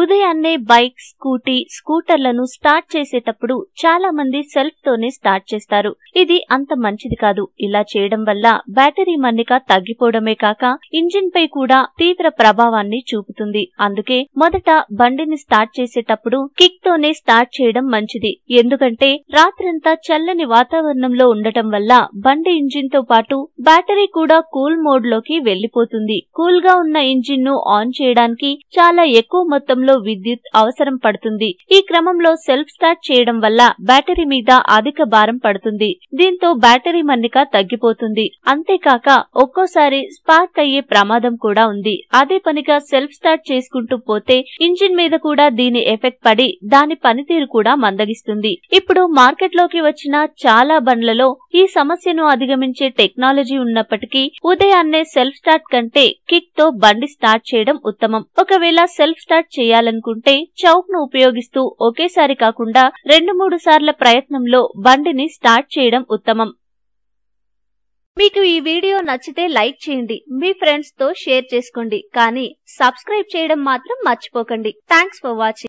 ఉదయాన్నే bike scooty స్కూటర్లను start చేసేటప్పుడు చాలా మంది సెల్ఫ్ తోనే స్టార్ట్ చేస్తారు ఇది అంత మంచిది కాదు ఇలా చేయడం వల్ల బ్యాటరీ మన్నిక తగ్గిపోవడమే కాక ఇంజిన్ పై కూడా తీవ్ర ప్రభావాన్ని చూపుతుంది అందుకే మొదట బండిని స్టార్ట్ చేసేటప్పుడు కిక్ తోనే స్టార్ట్ చేయడం మంచిది ఎందుకంటే రాత్రంతా చల్లని వాతావరణంలో ఉండటం వల్ల బండి ఇంజిన్ తో పాటు బ్యాటరీ కూడా కూల్ మోడ్ లోకి వెళ్లిపోతుంది కూల్ గా ఉన్న ఇంజిన్ ను ఆన్ చేయడానికి చాలా ఎక్కువ మొత్తం సమయంలో విద్యుత్ అవసరం పడుతుంది ఈ క్రమంలో సెల్ఫ్ స్టార్ట్ చేయడం వల్ల బ్యాటరీ మీద అధిక భారం పడుతుంది దీంతో బ్యాటరీ మన్నిక తగ్గిపోతుంది అంతేకాక ఒక్కోసారి స్పార్క్ అయ్యే ప్రమాదం కూడా ఉంది అదే పనిగా సెల్ఫ్ స్టార్ట్ చేసుకుంటూ పోతే ఇంజిన్ మీద కూడా దీని ఎఫెక్ట్ పడి దాని పనితీరు కూడా మందగిస్తుంది ఇప్పుడు మార్కెట్ లోకి వచ్చిన చాలా బండ్లలో ఈ సమస్యను అధిగమించే టెక్నాలజీ ఉన్నప్పటికీ ఉదయాన్నే సెల్ఫ్ స్టార్ట్ కంటే కిక్ తో బండి స్టార్ట్ చేయడం ఉత్తమం ఒకవేళ సెల్ఫ్ స్టార్ట్ చేయ చేయాలనుకుంటే చౌక్ ను ఉపయోగిస్తూ ఒకేసారి కాకుండా రెండు మూడు సార్ల ప్రయత్నంలో బండిని స్టార్ట్ చేయడం ఉత్తమం మీకు ఈ వీడియో నచ్చితే లైక్ చేయండి మీ ఫ్రెండ్స్ తో షేర్ చేసుకోండి కానీ సబ్స్క్రైబ్ చేయడం మాత్రం మర్చిపోకండి థ్యాంక్స్ ఫర్ వాచింగ్